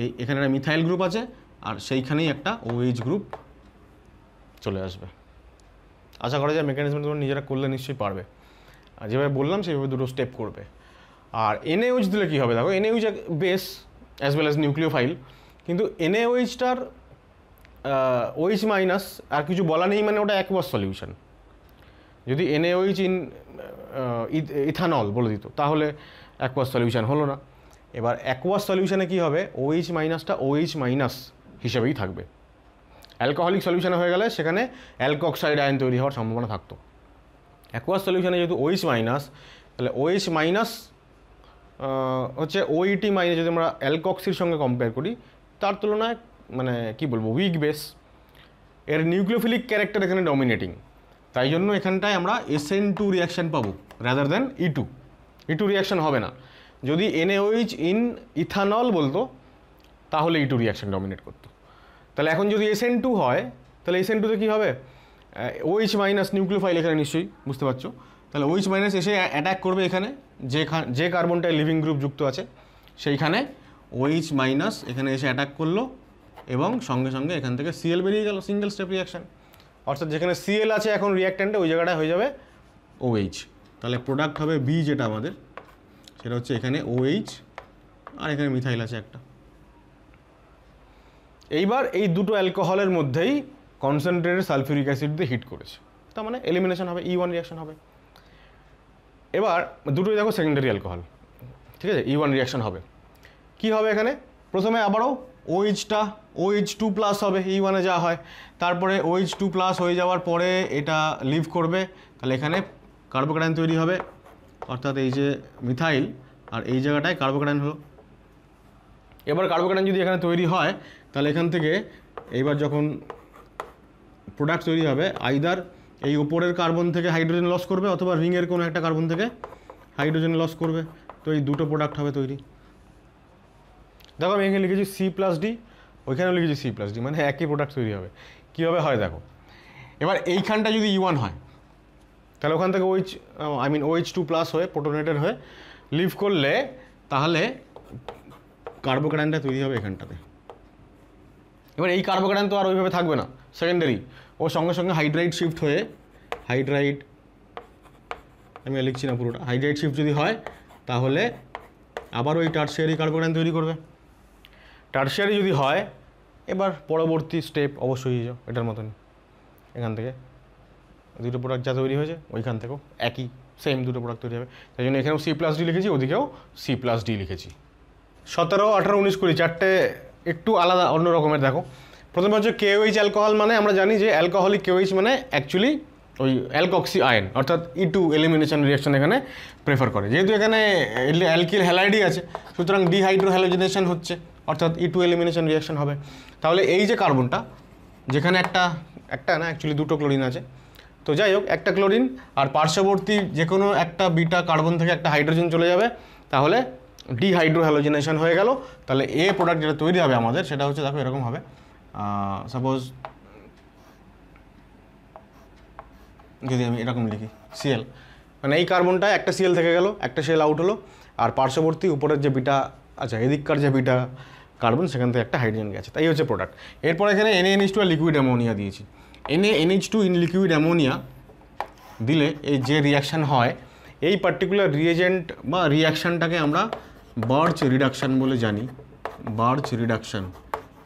এই এখানে একটা মিথাইল গ্রুপ আছে আর সেইখানেই একটা ওএইচ গ্রুপ চলে আসবে আশা করা যায় মেকানিজম তোমরা নিজেরা করলে নিশ্চয়ই পারবে আর যেভাবে বললাম সেইভাবে দুটো স্টেপ করবে আর এনএইচ দিলে কী হবে দেখো NH base as well as nucleophile কিন্তু এনএইচটার ওইচ মাইনাস আর কিছু বলা নেই মানে ওটা একবার সলিউশন যদি এন ওইচ ইন ইথানল বলে দিত তাহলে অ্যাকোয়াস সলিউশন হলো না এবার অ্যাকোয়াস সলিউশনে কী হবে ওইচ মাইনাসটা ওইচ মাইনাস হিসেবেই থাকবে অ্যালকোহলিক সলিউশন হয়ে গেলে সেখানে অ্যালকোক্সাইড আয়ন তৈরি হওয়ার সম্ভাবনা থাকতো অ্যাকোয়াস সলিউশনে যেহেতু ওইচ মাইনাস তাহলে ওইচ মাইনাস হচ্ছে ওইটি মাইনাস e যদি আমরা অ্যালকক্সির সঙ্গে কম্পেয়ার করি তার তুলনায় মানে কি বলবো উইক বেস এর নিউক্লিওফিলিক ক্যারেক্টার এখানে ডমিনেটিং তাই জন্য এখানটায় আমরা এসএন টু রিয়াকশান পাবো rather than E two E two reaction হবে না যদি এইচ ইন ইথানল বলতো তাহলে ই টু রিয়াকশান ডমিনেট করতো তাহলে এখন যদি এস এন টু হয় তাহলে এসএন টুতে কী হবে ওইচ মাইনাস নিউক্লিওফাইল এখানে নিশ্চয়ই বুঝতে পারছো তাহলে ওইচ মাইনাস এসে অ্যাটাক করবে এখানে যেখান যে কার্বনটায় লিভিং গ্রুপ যুক্ত আছে সেইখানে ওইচ মাইনাস এখানে এসে অ্যাটাক করলো এবং সঙ্গে সঙ্গে এখান থেকে সিএল বেরিয়ে গেল সিঙ্গেল স্টেপ রিয়াকশান অর্থাৎ যেখানে সিএল আছে এখন রিয়াক্ট্যান্টে ওই জায়গাটা হয়ে যাবে ওএইচ তাহলে প্রোডাক্ট হবে বি যেটা আমাদের সেটা হচ্ছে এখানে ওএইচ আর এখানে মিথাইল আছে একটা এইবার এই দুটো অ্যালকোহলের মধ্যেই কনসেন্ট্রেটেড সালফিউরিক অ্যাসিড দিয়ে হিট করেছে তার মানে এলিমিনেশন হবে ই ওয়ান রিয়াকশন হবে এবার দুটোই দেখো সেকেন্ডারি অ্যালকোহল ঠিক আছে ই ওয়ান রিয়াকশন হবে কি হবে এখানে প্রথমে আবারও ওএইচটা ওএইচ টু প্লাস হবে এই মানে যা হয় তারপরে ওএইচ টু প্লাস হয়ে যাওয়ার পরে এটা লিভ করবে তাহলে এখানে কার্বোক্যাটাইন তৈরি হবে অর্থাৎ এই যে মিথাইল আর এই জায়গাটায় কার্বোক্যাটাইন হলো এবার কার্বোক্যাটাইন যদি এখানে তৈরি হয় তাহলে এখান থেকে এইবার যখন প্রোডাক্ট তৈরি হবে আইদার এই উপরের কার্বন থেকে হাইড্রোজেন লস করবে অথবা রিংয়ের কোনো একটা কার্বন থেকে হাইড্রোজেন লস করবে তো এই দুটো প্রোডাক্ট হবে তৈরি দেখো আমি এখানে লিখেছি সি প্লাস ডি ওইখানেও লিখেছি সি প্লাস ডি মানে একই প্রোডাক্ট তৈরি হবে কীভাবে হয় দেখো এবার এইখানটা যদি ইউ e হয় তাহলে ওখান থেকে OH I mean OH two plus হয়ে প্রোটোনেটেড হয়ে লিভ করলে তাহলে কার্বোক্যানটা তৈরি হবে এখানটাতে এবার এই কার্বোক্যান তো আর ওইভাবে থাকবে না সেকেন্ডারি ও সঙ্গে সঙ্গে হাইড্রাইট শিফট হয়ে হাইড্রাইট আমি লিখছি না পুরোটা হাইড্রাইট শিফট যদি হয় তাহলে আবার ওই টার্সিয়ারি কার্বোক্যান তৈরি করবে টার্সিয়ারি যদি হয় এবার পরবর্তী স্টেপ অবশ্যই যাও এটার মতন এখান থেকে দুটো প্রোডাক্ট যা তৈরি হয়েছে ওইখান থেকেও একই সেম দুটো প্রোডাক্ট তৈরি হবে তাই জন্য এখানেও সি প্লাস ডি লিখেছি ওদিকেও সি প্লাস ডি লিখেছি সতেরো আঠারো উনিশ কুড়ি চারটে একটু আলাদা অন্য রকমের দেখো প্রথমে হচ্ছে কেওইচ অ্যালকোহল মানে আমরা জানি যে অ্যালকোহলিক কেওইচ মানে অ্যাকচুয়ালি ওই অ্যালকক্সি আয়ন অর্থাৎ ই টু এলিমিনেশন রিয়াকশন এখানে প্রেফার করে যেহেতু এখানে অ্যালকিল হ্যালাইডি আছে সুতরাং ডিহাইড্রো হচ্ছে অর্থাৎ ই টু এলিমিনেশন রিয়াকশন হবে তাহলে এই যে কার্বনটা যেখানে একটা একটা না অ্যাকচুয়ালি দুটো ক্লোরিন আছে তো যাই হোক একটা ক্লোরিন আর পার্শ্ববর্তী যে কোনো একটা বিটা কার্বন থেকে একটা হাইড্রোজেন চলে যাবে তাহলে ডিহাইড্রোহ্যালোজেনেশন হয়ে গেল তাহলে এ প্রোডাক্ট যেটা তৈরি হবে আমাদের সেটা হচ্ছে দেখো এরকম হবে সাপোজ যদি আমি এরকম লিখি সিএল মানে এই কার্বনটা একটা সিএল থেকে গেল একটা সিএল আউট হলো আর পার্শ্ববর্তী উপরের যে বিটা আচ্ছা এদিককার যে বিটা কার্বন সেখান থেকে একটা হাইড্রোজেন গেছে তাই হচ্ছে প্রোডাক্ট এরপর এখানে এনএ এনএইচ টু আর লিকুইড অ্যামোনিয়া দিয়েছি NA NH two in liquid ammonia দিলে এই যে রিয়াকশান হয় এই পার্টিকুলার রিয়েজেন্ট বা রিয়াকশানটাকে আমরা বার্চ রিডাকশান বলে জানি বার্চ রিডাকশান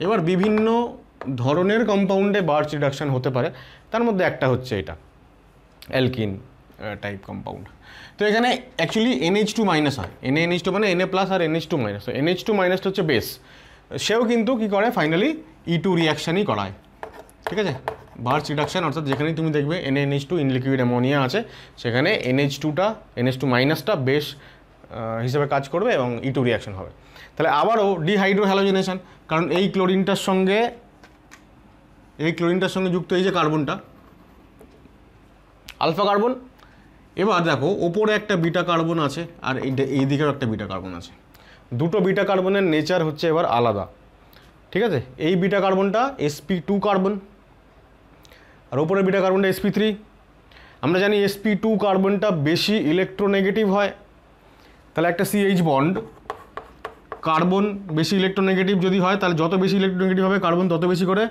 এবার বিভিন্ন ধরনের কম্পাউন্ডে বার্চ রিডাকশান হতে পারে তার মধ্যে একটা হচ্ছে এটা অ্যালকিন টাইপ কম্পাউন্ড তো এখানে অ্যাকচুয়ালি এনএইচ টু মাইনাস হয় এনএ এনএইচ টু মানে এনএ প্লাস আর NH two minus NH two মাইনাসটা হচ্ছে বেস সেও কিন্তু কি করে ফাইনালি ই টু রিয়াকশানই করায় ঠিক আছে বার্চ রিডাকশান অর্থাৎ যেখানেই তুমি দেখবে N H two in liquid ammonia আছে সেখানে এনএইচ টুটা এনএইচ টু মাইনাসটা বেশ হিসেবে কাজ করবে এবং ই টু রিয়াকশান হবে তাহলে আবারও ডিহাইড্রোহ্যালোজেনেশন কারণ এই ক্লোরিনটার সঙ্গে এই ক্লোরিনটার সঙ্গে যুক্ত এই যে কার্বনটা আলফা কার্বন এবার দেখো ওপরে একটা বিটা কার্বন আছে আর এই দিকেও একটা বিটা কার্বন আছে দুটো বিটা কার্বনের নেচার হচ্ছে এবার আলাদা ঠিক আছে এই বিটা কার্বনটা এসপি টু কার্বন আর ওপরের বিটা কার্বনটা এসপি থ্রি আমরা জানি এসপি টু কার্বনটা বেশি ইলেকট্রোনেগেটিভ হয় তাহলে একটা সিএইচ বন্ড কার্বন বেশি ইলেকট্রোনেগেটিভ যদি হয় তাহলে যত বেশি ইলেকট্রোনেগেটিভ হবে কার্বন তত বেশি করে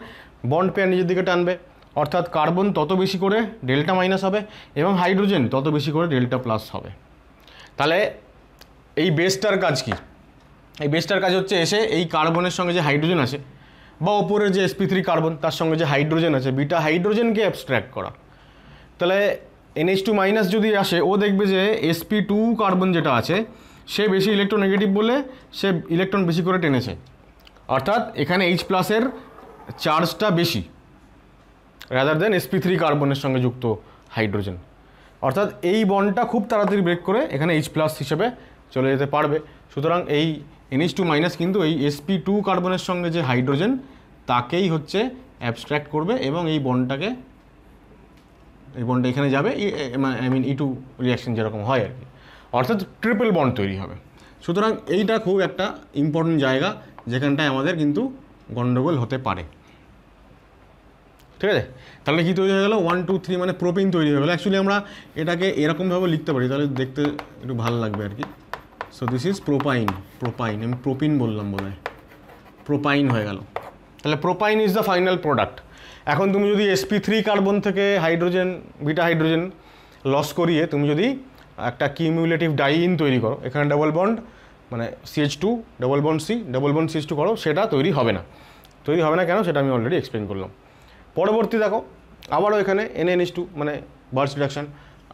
বন্ড প্যান নিজের দিকে টানবে অর্থাৎ কার্বন তত বেশি করে ডেল্টা মাইনাস হবে এবং হাইড্রোজেন তত বেশি করে ডেল্টা প্লাস হবে তাহলে এই বেস্টার কাজ কী এই বেস্টার কাজ হচ্ছে এসে এই কার্বনের সঙ্গে যে হাইড্রোজেন আছে বা ওপরের যে এসপি থ্রি কার্বন তার সঙ্গে যে হাইড্রোজেন আছে বিটা হাইড্রোজেনকে অ্যাবস্ট্র্যাক্ট করা তাহলে এনএইচ টু মাইনাস যদি আসে ও দেখবে যে এসপি টু কার্বন যেটা আছে সে বেশি নেগেটিভ বলে সে ইলেকট্রন বেশি করে টেনেছে অর্থাৎ এখানে এইচ প্লাসের চার্জটা বেশি রাদার দেন এসপি থ্রি কার্বনের সঙ্গে যুক্ত হাইড্রোজেন অর্থাৎ এই বনটা খুব তাড়াতাড়ি ব্রেক করে এখানে এইচ প্লাস হিসেবে চলে যেতে পারবে সুতরাং এই এনএইচ টু মাইনাস কিন্তু এই এসপি টু কার্বনের সঙ্গে যে হাইড্রোজেন তাকেই হচ্ছে অ্যাবস্ট্র্যাক্ট করবে এবং এই বনটাকে এই বনটা এখানে যাবে I mean E two reaction যেরকম হয় আর কি অর্থাৎ ট্রিপল বন্ড তৈরি হবে সুতরাং এইটা খুব একটা ইম্পর্টেন্ট জায়গা যেখানটায় আমাদের কিন্তু গণ্ডগোল হতে পারে ঠিক আছে তাহলে কি তৈরি হয়ে গেলো ওয়ান টু থ্রি মানে প্রোপিন তৈরি হয়ে গেলো অ্যাকচুয়ালি আমরা এটাকে এরকমভাবে লিখতে পারি তাহলে দেখতে একটু ভালো লাগবে আর কি so this is propyne propyne আমি প্রোপিন বললাম বোধ হয় প্রোপাইন হয়ে গেল তাহলে propyne is the final product এখন তুমি যদি এসপি থ্রি কার্বন থেকে হাইড্রোজেন বিটা হাইড্রোজেন লস করিয়ে তুমি যদি একটা কিমিউলেটিভ ডাইন তৈরি করো এখানে ডাবল বন্ড মানে CH two double bond C double bond CH two করো সেটা তৈরি হবে না তৈরি হবে না কেন সেটা আমি অলরেডি এক্সপ্লেন করলাম পরবর্তী দেখো আবারও এখানে এনএনএস টু মানে Birch reduction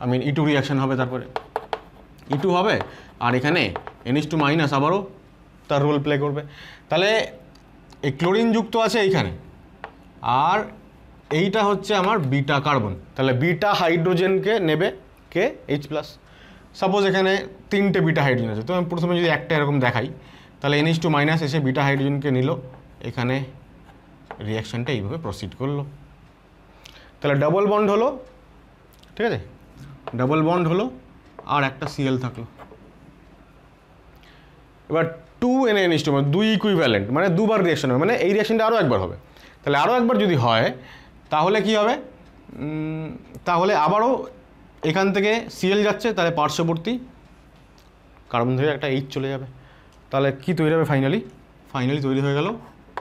I mean E two reaction হবে তারপরে ইটু e হবে আর এখানে এনএস টু মাইনাস আবারও তার রোল প্লে করবে তাহলে এই ক্লোরিন যুক্ত আছে এইখানে আর এইটা হচ্ছে আমার বিটা কার্বন তাহলে বিটা হাইড্রোজেনকে নেবে কে এইচ প্লাস সাপোজ এখানে তিনটে বিটা হাইড্রোজেন আছে তো আমি প্রথমে যদি একটা এরকম দেখাই তাহলে এনএইচ টু মাইনাস এসে বিটা হাইড্রোজেনকে নিল এখানে রিয়াকশানটা এইভাবে প্রসিড করলো তাহলে ডাবল বন্ড হলো ঠিক আছে ডাবল বন্ড হলো আর একটা সিএল থাকলো এবার two N N S two মানে দুই ইকুইভ্যালেন্ট মানে দুবার রিয়াকশন হবে মানে এই রিয়াকশনটা আরও একবার হবে তাহলে আরও একবার যদি হয় তাহলে কি হবে তাহলে আবারও এখান থেকে সিএল যাচ্ছে তাহলে পার্শ্ববর্তী কার্বন ধরে একটা এইচ চলে যাবে তাহলে কি তৈরি হবে ফাইনালি ফাইনালি তৈরি হয়ে গেল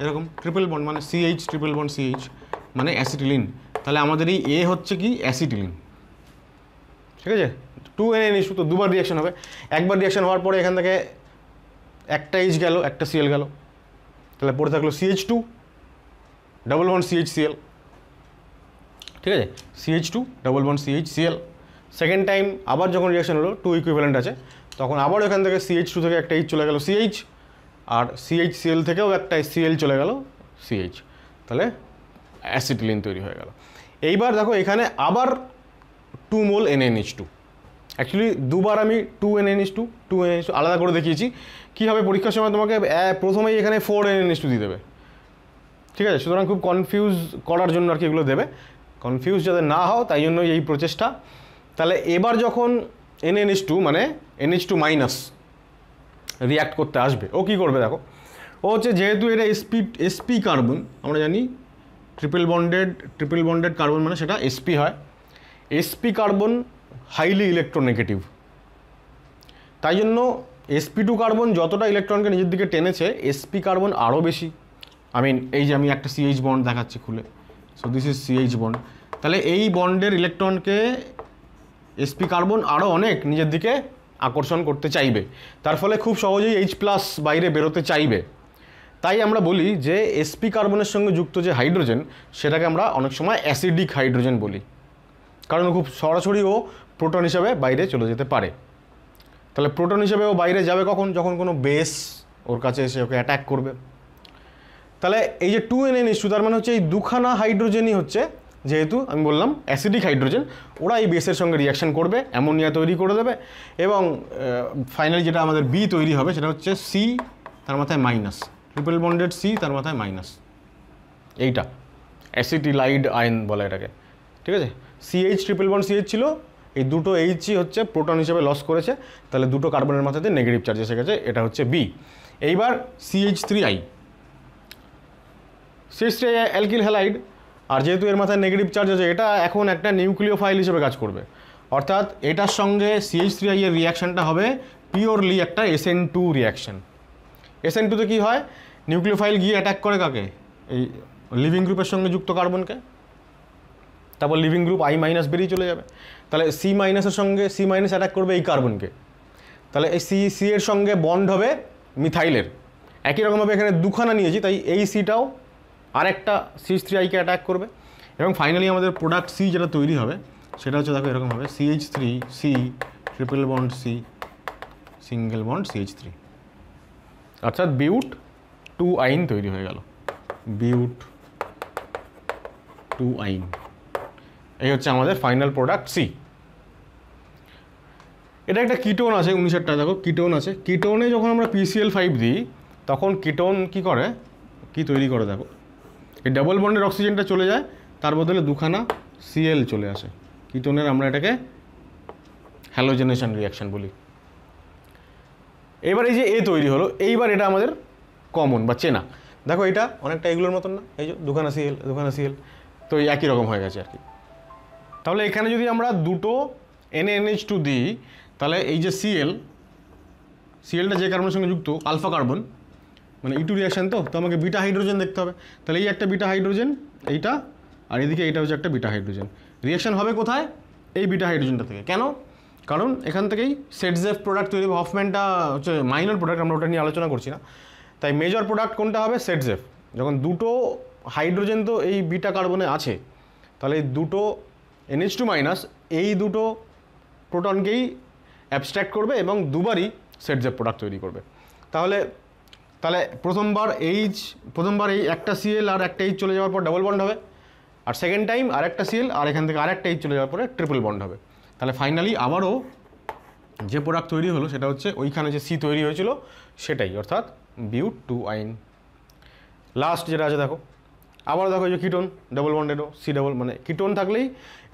এরকম ট্রিপল বন্ড মানে সিএইচ ট্রিপল বন্ড সিএইচ মানে অ্যাসিটিলিন তাহলে আমাদের এই এ হচ্ছে কি অ্যাসিটিলিন ঠিক আছে টু এন এন ইস্যু তো দুবার রিয়াকশন হবে একবার রিয়াকশন হওয়ার পরে এখান থেকে একটা এইচ গেল একটা সিএল গেল তাহলে পড়ে থাকলো CH two double one CH CL ঠিক আছে CH two double one CH CL second time আবার যখন রিয়েকশন হলো টু ইকুইভ্যালেন্ট আছে তখন আবার এখান থেকে সিএইচ টু থেকে একটা এইচ চলে গেল সিএইচ আর সিএইচ সিএল থেকেও একটা সিএল চলে গেল সিএইচ তাহলে অ্যাসিটিলিন তৈরি হয়ে গেল এইবার দেখো এখানে আবার two mole NNH two actually দুবার আমি two N N S two two N S two আলাদা করে দেখিয়েছি কীভাবে পরীক্ষার সময় তোমাকে প্রথমেই এখানে four N N S two দিয়ে দেবে ঠিক আছে সুতরাং খুব কনফিউজ করার জন্য আর কি এগুলো দেবে কনফিউজ যাতে না হও তাই জন্য এই প্রচেষ্টা তাহলে এবার যখন এন এন এস টু মানে N H two minus react করতে আসবে ও কী করবে দেখো ও হচ্ছে যেহেতু এটা এসপি এসপি কার্বন আমরা জানি triple bonded triple bonded carbon মানে সেটা এসপি হয় এসপি কার্বন হাইলি ইলেকট্রোনেগেটিভ তাই জন্য এসপি টু কার্বন যতটা ইলেকট্রনকে নিজের দিকে টেনেছে এসপি কার্বন আরও বেশি আই মিন এই যে আমি একটা সিএইচ বন্ড দেখাচ্ছি খুলে so this is CH bond তাহলে এই বন্ডের ইলেকট্রনকে এসপি কার্বন আরও অনেক নিজের দিকে আকর্ষণ করতে চাইবে তার ফলে খুব সহজেই এইচ প্লাস বাইরে বেরোতে চাইবে তাই আমরা বলি যে এসপি কার্বনের সঙ্গে যুক্ত যে হাইড্রোজেন সেটাকে আমরা অনেক সময় অ্যাসিডিক হাইড্রোজেন বলি কারণ খুব সরাসরি ও প্রোটন হিসাবে বাইরে চলে যেতে পারে তাহলে প্রোটন হিসেবে ও বাইরে যাবে কখন যখন কোনো বেস ওর কাছে এসে ওকে অ্যাট্যাক করবে তাহলে এই যে টু এন এন ইস্যু তার মানে হচ্ছে এই দুখানা হাইড্রোজেনই হচ্ছে যেহেতু আমি বললাম অ্যাসিডিক হাইড্রোজেন ওরা এই বেসের সঙ্গে রিয়াকশান করবে অ্যামোনিয়া তৈরি করে দেবে এবং ফাইনালি যেটা আমাদের বি তৈরি হবে সেটা হচ্ছে সি তার মাথায় মাইনাস ট্রিপল বন্ডেড সি তার মাথায় মাইনাস এইটা অ্যাসিডিলাইড আয়ন বলে এটাকে ঠিক আছে সিএইচ ট্রিপল বন্ড সিএইচ ছিল এই দুটো এইচই হচ্ছে প্রোটন হিসেবে লস করেছে তাহলে দুটো কার্বনের মাথাতে নেগেটিভ চার্জ এসে গেছে এটা হচ্ছে বি এইবার CH three I CH three I alkyl halide আর যেহেতু এর মাথায় নেগেটিভ চার্জ আছে এটা এখন একটা নিউক্লিও ফাইল হিসেবে কাজ করবে অর্থাৎ এটার সঙ্গে সিএইচ থ্রি আই এর রিয়াকশানটা হবে পিওরলি একটা এসএন টু রিয়াকশান এসএন টুতে কী হয় নিউক্লিও ফাইল গিয়ে অ্যাট্যাক করে কাকে এই লিভিং গ্রুপের সঙ্গে যুক্ত কার্বনকে তারপর লিভিং গ্রুপ আই মাইনাস বেরিয়ে চলে যাবে তাহলে সি মাইনাসের সঙ্গে সি মাইনাস অ্যাটাক করবে এই কার্বনকে তাহলে এই সি সি এর সঙ্গে বন্ড হবে মিথাইলের একই রকমভাবে এখানে দুখানা নিয়েছি তাই এই সিটাও আরেকটা সিএইচ থ্রি আইকে অ্যাটাক করবে এবং ফাইনালি আমাদের প্রোডাক্ট সি যেটা তৈরি হবে সেটা হচ্ছে দেখো এরকম হবে CH three C triple bond C single bond CH three অর্থাৎ বিউট টু আইন তৈরি হয়ে গেল বিউট টু আইন এই হচ্ছে আমাদের ফাইনাল প্রোডাক্ট সি এটা একটা কিটোন আছে উনিশেরটা দেখো কিটোন আছে কিটোনে যখন আমরা পিসিএল ফাইভ দিই তখন কিটোন কি করে কি তৈরি করে দেখো এই ডাবল বন্ডের অক্সিজেনটা চলে যায় তার বদলে দুখানা সিএল চলে আসে কিটোনের আমরা এটাকে হ্যালোজেনেশন রিয়াকশান বলি এবার এই যে এ তৈরি হলো এইবার এটা আমাদের কমন বা চেনা দেখো এটা অনেকটা এগুলোর মতন না এই যে দুখানা সিএল দুখানা সিএল তো একই রকম হয়ে গেছে আর কি তাহলে এখানে যদি আমরা দুটো এনএনএইচ টু দিই তাহলে এই যে সিএল সিএলটা যে কার্বনের সঙ্গে যুক্ত আলফা কার্বন মানে ইটু e রিয়াকশান তো তো আমাকে বিটা হাইড্রোজেন দেখতে হবে তাহলে এই একটা বিটা হাইড্রোজেন এইটা আর এদিকে এইটা হচ্ছে একটা বিটা হাইড্রোজেন রিয়াকশান হবে কোথায় এই বিটা হাইড্রোজেনটা থেকে কেন কারণ এখান থেকেই সেটজেফ প্রোডাক্ট তৈরি হবে হফম্যানটা হচ্ছে মাইনর প্রোডাক্ট আমরা ওটা নিয়ে আলোচনা করছি না তাই মেজর প্রোডাক্ট কোনটা হবে সেটজেফ যখন দুটো হাইড্রোজেন তো এই বিটা কার্বনে আছে তাহলে দুটো এনএইচ টু মাইনাস এই দুটো প্রোটনকেই অ্যাবস্ট্রাক্ট করবে এবং দুবারই সেট যে প্রোডাক্ট তৈরি করবে তাহলে তাহলে প্রথমবার এইচ প্রথমবার এই একটা সিএল আর একটা এইচ চলে যাওয়ার পর ডাবল বন্ড হবে আর সেকেন্ড টাইম আর একটা সিএল আর এখান থেকে আরেকটা এইচ চলে যাওয়ার পরে ট্রিপল বন্ড হবে তাহলে ফাইনালি আবারও যে প্রোডাক্ট তৈরি হলো সেটা হচ্ছে ওইখানে যে সি তৈরি হয়েছিল সেটাই অর্থাৎ বিউ টু আইন লাস্ট যেটা আছে দেখো আবার দেখো যে কিটোন ডাবল বন্ডেরও সি ডাবল মানে কিটোন থাকলেই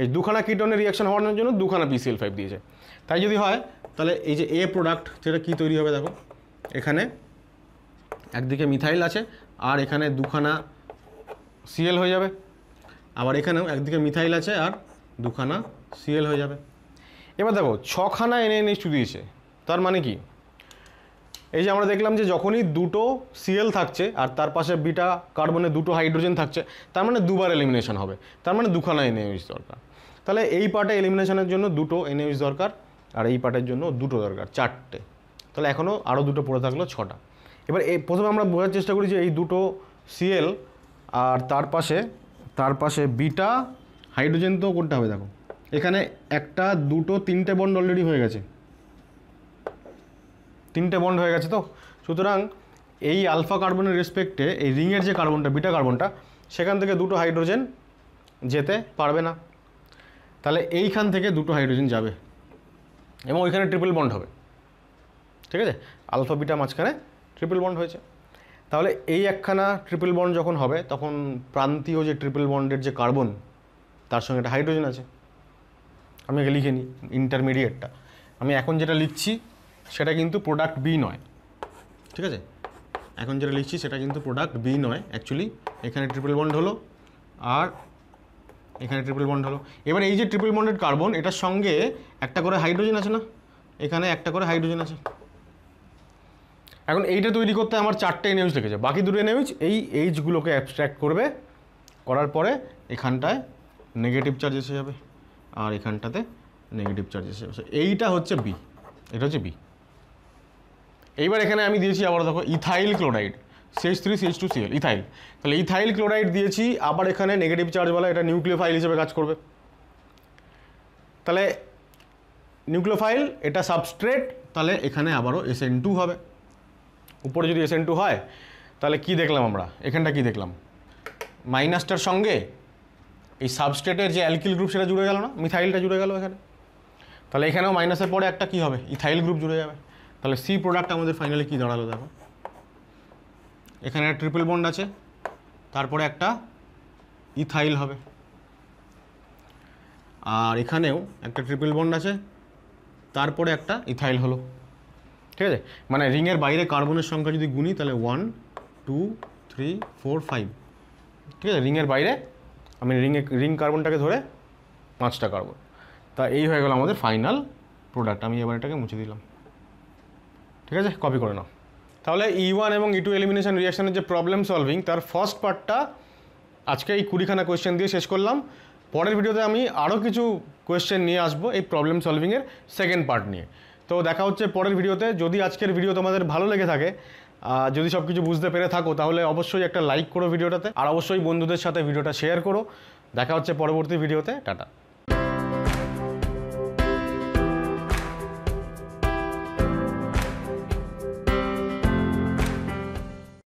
এই দুখানা কিটোনের রিয়াকশন হওয়ার জন্য দুখানা পিসিএল ফাইভ দিয়েছে তাই যদি হয় তাহলে এই যে এ প্রোডাক্ট যেটা কি তৈরি হবে দেখো এখানে একদিকে মিথাইল আছে আর এখানে দুখানা সিএল হয়ে যাবে আবার এখানেও একদিকে মিথাইল আছে আর দুখানা সিএল হয়ে যাবে এবার দেখো ছখানা এনে এনে দিয়েছে তার মানে কি এই যে আমরা দেখলাম যে যখনই দুটো সিএল থাকছে আর তার পাশে বিটা কার্বনে দুটো হাইড্রোজেন থাকছে তার মানে দুবার এলিমিনেশন হবে তার মানে দুখানা এনএইচ দরকার তাহলে এই পার্টে এলিমিনেশনের জন্য দুটো এনএইচ দরকার আর এই পার্টের জন্য দুটো দরকার চারটে তাহলে এখনও আরও দুটো পড়ে থাকলো ছটা এবার এই প্রথমে আমরা বোঝার চেষ্টা করি যে এই দুটো সিএল আর তার পাশে তার পাশে বিটা হাইড্রোজেন তো করতে হবে দেখো এখানে একটা দুটো তিনটে বন্ড অলরেডি হয়ে গেছে তিনটে বন্ড হয়ে গেছে তো সুতরাং এই আলফা কার্বনের রেসপেক্টে এই রিংয়ের যে কার্বনটা বিটা কার্বনটা সেখান থেকে দুটো হাইড্রোজেন যেতে পারবে না তাহলে এইখান থেকে দুটো হাইড্রোজেন যাবে এবং ওইখানে ট্রিপল বন্ড হবে ঠিক আছে আলফা বিটা মাঝখানে ট্রিপল বন্ড হয়েছে তাহলে এই একখানা ট্রিপল বন্ড যখন হবে তখন প্রান্তীয় যে ট্রিপল বন্ডের যে কার্বন তার সঙ্গে একটা হাইড্রোজেন আছে আমি আগে লিখে নিই ইন্টারমিডিয়েটটা আমি এখন যেটা লিখছি সেটা কিন্তু প্রোডাক্ট বি নয় ঠিক আছে এখন যেটা লিখছি সেটা কিন্তু প্রোডাক্ট বি নয় অ্যাকচুয়ালি এখানে ট্রিপল বন্ড হলো আর এখানে ট্রিপল বন্ড হলো এবার এই যে ট্রিপল বন্ডেড কার্বন এটার সঙ্গে একটা করে হাইড্রোজেন আছে না এখানে একটা করে হাইড্রোজেন আছে এখন এইটা তৈরি করতে আমার চারটে এনএইচ লিখেছে বাকি দুটো এনএইচ এই এইচগুলোকে অ্যাবস্ট্র্যাক্ট করবে করার পরে এখানটায় নেগেটিভ চার্জ এসে যাবে আর এখানটাতে নেগেটিভ চার্জ এসে যাবে এইটা হচ্ছে বি এটা হচ্ছে বি এইবার এখানে আমি দিয়েছি আবার দেখো ethyl chloride CH three CH two CL ethyl তাহলে ইথাইল ক্লোরাইড দিয়েছি আবার এখানে নেগেটিভ চার্জওয়ালা এটা নিউক্লিওফাইল হিসেবে কাজ করবে তাহলে নিউক্লোফাইল এটা সাবস্ট্রেট তাহলে এখানে আবারও এন টু হবে উপরে যদি এন টু হয় তাহলে কি দেখলাম আমরা এখানটা কি দেখলাম মাইনাসটার সঙ্গে এই সাবস্ট্রেটের যে অ্যালকিল গ্রুপ সেটা জুড়ে গেল না মিথাইলটা জুড়ে গেল এখানে তাহলে এখানেও মাইনাসের পরে একটা কি হবে ইথাইল গ্রুপ জুড়ে যাবে তাহলে সি প্রোডাক্ট আমাদের ফাইনালি কি দাঁড়ালো দেখো এখানে একটা ট্রিপল বন্ড আছে তারপরে একটা ইথাইল হবে আর এখানেও একটা ট্রিপল বন্ড আছে তারপরে একটা ইথাইল হলো ঠিক আছে মানে রিংয়ের বাইরে কার্বনের সংখ্যা যদি গুনি তাহলে one two three four five ঠিক আছে রিংয়ের বাইরে আমি রিংয়ে রিং কার্বনটাকে ধরে পাঁচটা কার্বন তা এই হয়ে গেল আমাদের ফাইনাল প্রোডাক্ট আমি এবার এটাকে মুছে দিলাম ঠিক আছে কপি করে নাও তাহলে ই e ওয়ান এবং ই টু এলিমিনেশন রিয়াকশানের যে প্রবলেম সলভিং তার ফার্স্ট পার্টটা আজকে এই কুড়িখানা কোয়েশ্চেন দিয়ে শেষ করলাম পরের ভিডিওতে আমি আরও কিছু কোয়েশ্চেন নিয়ে আসবো এই প্রবলেম সলভিংয়ের সেকেন্ড পার্ট নিয়ে তো দেখা হচ্ছে পরের ভিডিওতে যদি আজকের ভিডিও তোমাদের ভালো লেগে থাকে যদি সব কিছু বুঝতে পেরে থাকো তাহলে অবশ্যই একটা লাইক করো ভিডিওটাতে আর অবশ্যই বন্ধুদের সাথে ভিডিওটা শেয়ার করো দেখা হচ্ছে পরবর্তী ভিডিওতে টাটা